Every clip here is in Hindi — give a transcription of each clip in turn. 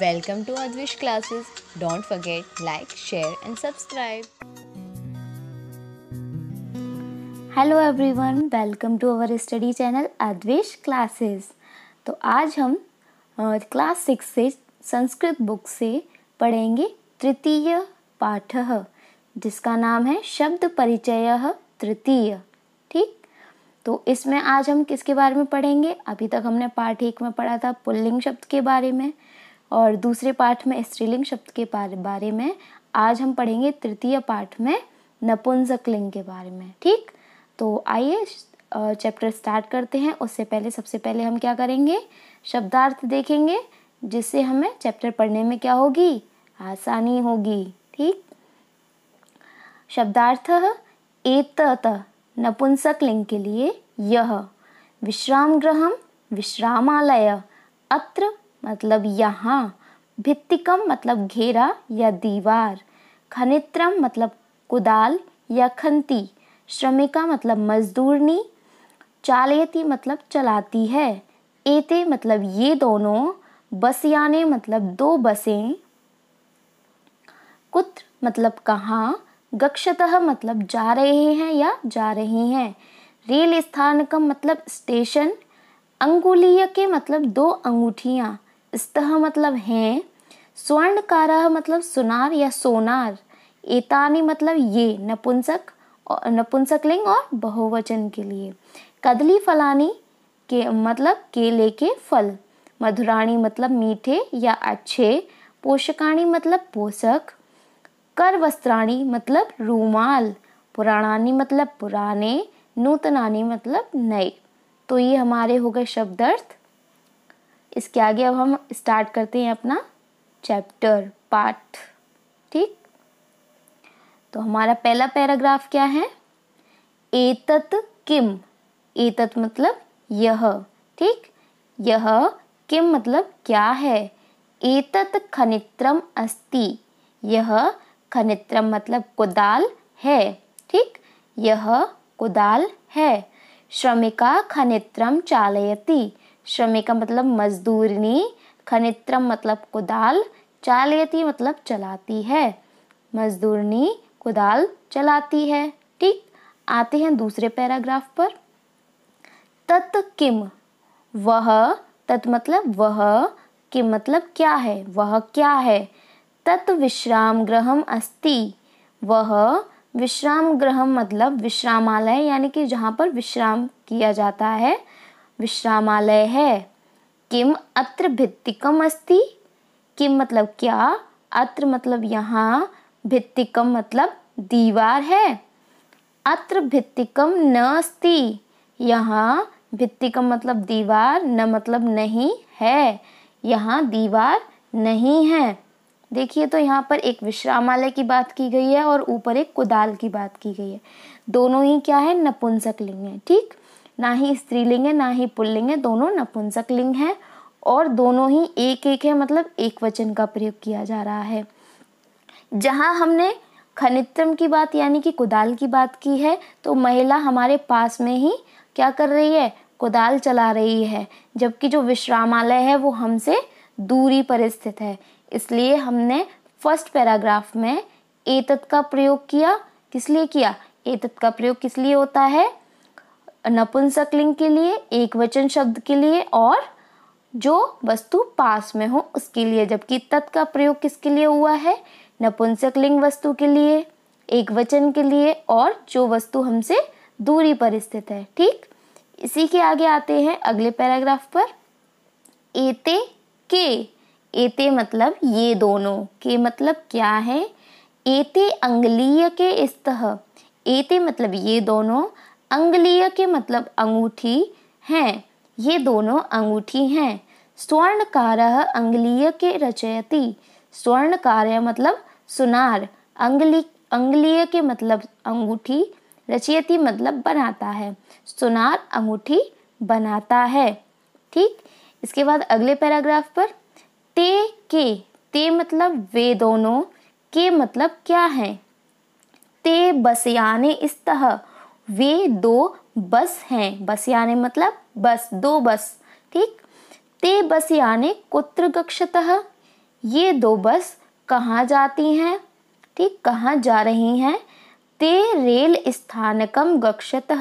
welcome to Advish classes don't forget like share and subscribe hello everyone welcome to our study channel Advish classes तो आज हम क्लास सिक्स से संस्कृत बुक से पढ़ेंगे तृतीय पाठ जिसका नाम है शब्द परिचय तृतीय ठीक तो इसमें आज हम किसके बारे में पढ़ेंगे अभी तक हमने पाठ एक में पढ़ा था पुल्लिंग शब्द के बारे में और दूसरे पाठ में स्त्रीलिंग शब्द के बारे में आज हम पढ़ेंगे तृतीय पाठ में नपुंसक लिंग के बारे में ठीक तो आइए चैप्टर स्टार्ट करते हैं उससे पहले सबसे पहले हम क्या करेंगे शब्दार्थ देखेंगे जिससे हमें चैप्टर पढ़ने में क्या होगी आसानी होगी ठीक शब्दार्थ एतत नपुंसक लिंग के लिए यह विश्राम ग्रह विश्रामालय अत्र मतलब यहाँ भित्तिकम मतलब घेरा या दीवार खनित्रम मतलब कुदाल या खंती श्रमिका मतलब मजदूरनी चालयती मतलब चलाती है एते मतलब ये दोनों बसियाने मतलब दो बसें कुत्र मतलब कहाँ गक्षतः मतलब जा रहे हैं या जा रही हैं रेल स्थान का मतलब स्टेशन अंगुलीय के मतलब दो अंगूठियाँ स्तः मतलब हैं स्वर्णकार मतलब सुनार या सोनार एतानी मतलब ये नपुंसक और नपुंसकलिंग और बहुवचन के लिए कदली फलानी के मतलब केले के फल मधुराणी मतलब मीठे या अच्छे पोषकाणी मतलब पोषक कर वस्त्राणी मतलब रूमाल पुराणानी मतलब पुराने नूतनानी मतलब नए तो ये हमारे हो गए शब्दार्थ इसके आगे अब हम स्टार्ट करते हैं अपना चैप्टर पार्ट ठीक तो हमारा पहला पैराग्राफ क्या है एतत किम एतत मतलब यह ठीक यह किम मतलब क्या है एतत खनित्रम अस्ति यह खनित्रम मतलब कुदाल है ठीक यह कुदाल है श्रमिका खनित्रम चालयती श्रमिका मतलब मजदूरनी खनित्रम मतलब कुदाल चालयती मतलब चलाती है मजदूरनी कुदाल चलाती है ठीक आते हैं दूसरे पैराग्राफ पर तत् किम वह तत् मतलब वह किम मतलब क्या है वह क्या है तत् विश्राम ग्रहम अस्ति वह विश्राम ग्रह मतलब विश्रामालय यानी कि जहाँ पर विश्राम किया जाता है विश्रामालय है किम अत्र भित्तिकम अस्ति किम मतलब क्या अत्र मतलब यहाँ भित्तिकम मतलब दीवार है अत्र भित्तिकम न अस्ति यहाँ भित्तिकम मतलब दीवार न मतलब नहीं है यहाँ दीवार नहीं है देखिए तो यहाँ पर एक विश्रामालय की बात की गई है और ऊपर एक कुदाल की बात की गई है दोनों ही क्या है नपुंसक लिंग है ठीक ना ही स्त्रीलिंग है ना ही पुल्लिंग है दोनों नपुंसक लिंग है और दोनों ही एक एक है मतलब एक वचन का प्रयोग किया जा रहा है जहाँ हमने खनित्रम की बात यानी कि कुदाल की बात की है तो महिला हमारे पास में ही क्या कर रही है कुदाल चला रही है जबकि जो विश्रामालय है वो हमसे दूरी पर स्थित है इसलिए हमने फर्स्ट पैराग्राफ में एतत का प्रयोग किया किस लिए किया एतत का प्रयोग किस लिए होता है नपुंसकलिंग के लिए एक वचन शब्द के लिए और जो वस्तु पास में हो उसके लिए जबकि तत् का प्रयोग किसके लिए हुआ है नपुंसकलिंग वस्तु के लिए एक वचन के लिए और जो वस्तु हमसे दूरी पर स्थित है ठीक इसी के आगे आते हैं अगले पैराग्राफ पर एते के एते मतलब ये दोनों के मतलब क्या है एते अंगलीय के स्तः एते मतलब ये दोनों अंगलीय के मतलब अंगूठी हैं ये दोनों अंगूठी हैं स्वर्णकार अंगलीय के रचयति स्वर्णकार मतलब सुनार अंगली अंगलीय के मतलब अंगूठी रचयती मतलब बनाता है सुनार अंगूठी बनाता है ठीक इसके बाद अगले पैराग्राफ पर ते के ते मतलब वे दोनों के मतलब क्या है ते बसयाने इस तह वे दो बस हैं बस यानी मतलब बस दो बस ठीक ते बस यानी कुत्र गक्षत ये दो बस कहाँ जाती हैं ठीक कहाँ जा रही हैं ते रेल स्थानकम गक्षत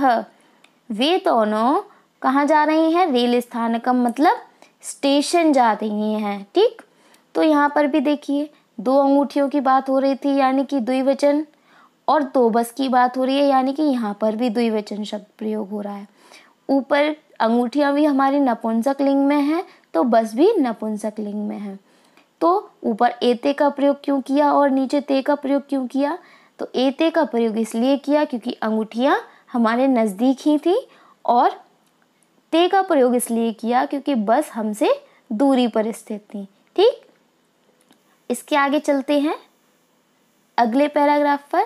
वे दोनों कहाँ जा रही हैं रेल स्थानकम मतलब स्टेशन जा रही हैं ठीक तो यहाँ पर भी देखिए दो अंगूठियों की बात हो रही थी यानी कि द्विवचन और बस की बात हो रही है यानी कि यहाँ पर भी द्विवचन शब्द प्रयोग हो रहा है ऊपर अंगूठियाँ भी हमारी नपुंसक लिंग में है तो बस भी नपुंसक लिंग में है तो ऊपर एते का प्रयोग क्यों किया और नीचे ते का प्रयोग क्यों किया तो एते का प्रयोग इसलिए किया क्योंकि अंगूठियाँ हमारे नज़दीक ही थी और ते का प्रयोग इसलिए किया क्योंकि बस हमसे दूरी पर स्थित थी ठीक इसके आगे चलते हैं अगले पैराग्राफ पर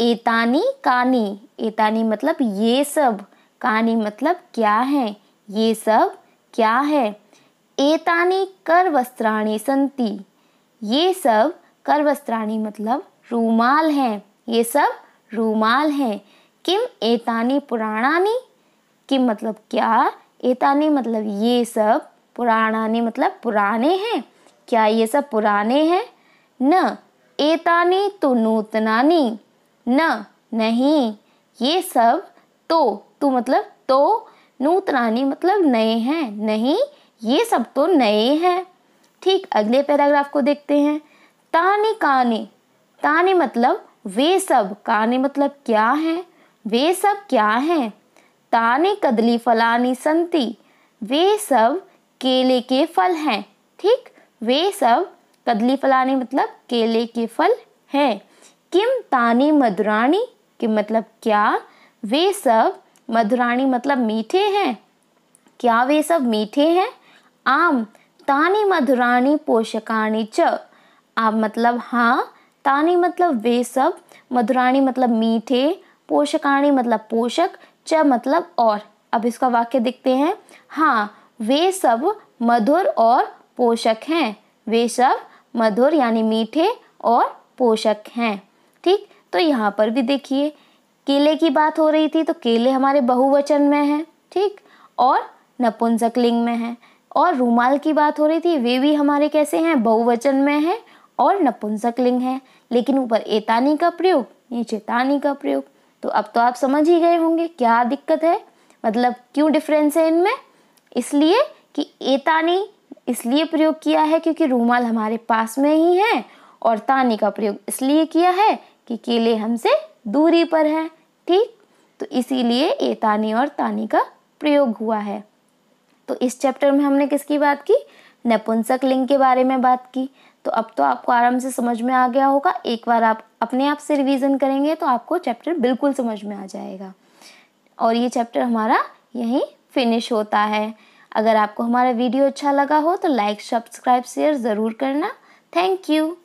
एतानी कानी एतानी मतलब ये सब कानी मतलब क्या है ये सब क्या है एतानी कर वस्त्राणी संति ये सब कर वस्त्राणी मतलब रूमाल हैं ये सब रूमाल हैं किम एतानी पुराणानी किम मतलब क्या एतानी मतलब ये सब पुराणानी मतलब पुराने हैं क्या ये सब पुराने हैं न एतानी तो नूतनानी न नहीं ये सब तो तू मतलब तो नूतनानी मतलब नए हैं नहीं ये सब तो नए हैं ठीक अगले पैराग्राफ को देखते हैं ताने काने ताने मतलब वे सब काने मतलब क्या हैं वे सब क्या हैं ताने कदली फलानी संति वे सब केले के फल हैं ठीक वे सब कदली फलानी मतलब केले के फल हैं किम तानी मधुराणी कि मतलब क्या वे सब मधुराणी मतलब मीठे हैं क्या वे सब मीठे हैं आम तानी मधुराणी पोषकाणी च आम मतलब हाँ तानी मतलब वे सब मधुराणी मतलब मीठे पोषकाणी मतलब पोषक च मतलब और अब इसका वाक्य देखते हैं हाँ वे सब मधुर और पोषक हैं वे सब मधुर यानी मीठे और पोषक हैं ठीक तो यहाँ पर भी देखिए केले की बात हो रही थी तो केले हमारे बहुवचन में हैं ठीक और नपुंसक लिंग में है और रूमाल की बात हो रही थी वे भी हमारे कैसे हैं बहुवचन में है और नपुंसक लिंग हैं लेकिन ऊपर एतानी का प्रयोग नीचे तानी का प्रयोग तो अब तो आप समझ ही गए होंगे क्या दिक्कत है मतलब क्यों डिफरेंस है इनमें इसलिए कि एतानी इसलिए प्रयोग किया है क्योंकि रूमाल हमारे पास में ही है और तानी का प्रयोग इसलिए किया है कि केले हमसे दूरी पर हैं ठीक तो इसीलिए ए तानी और तानी का प्रयोग हुआ है तो इस चैप्टर में हमने किसकी बात की नपुंसक लिंग के बारे में बात की तो अब तो आपको आराम से समझ में आ गया होगा एक बार आप अपने आप से रिवीजन करेंगे तो आपको चैप्टर बिल्कुल समझ में आ जाएगा और ये चैप्टर हमारा यहीं फिनिश होता है अगर आपको हमारा वीडियो अच्छा लगा हो तो लाइक सब्सक्राइब शेयर ज़रूर करना थैंक यू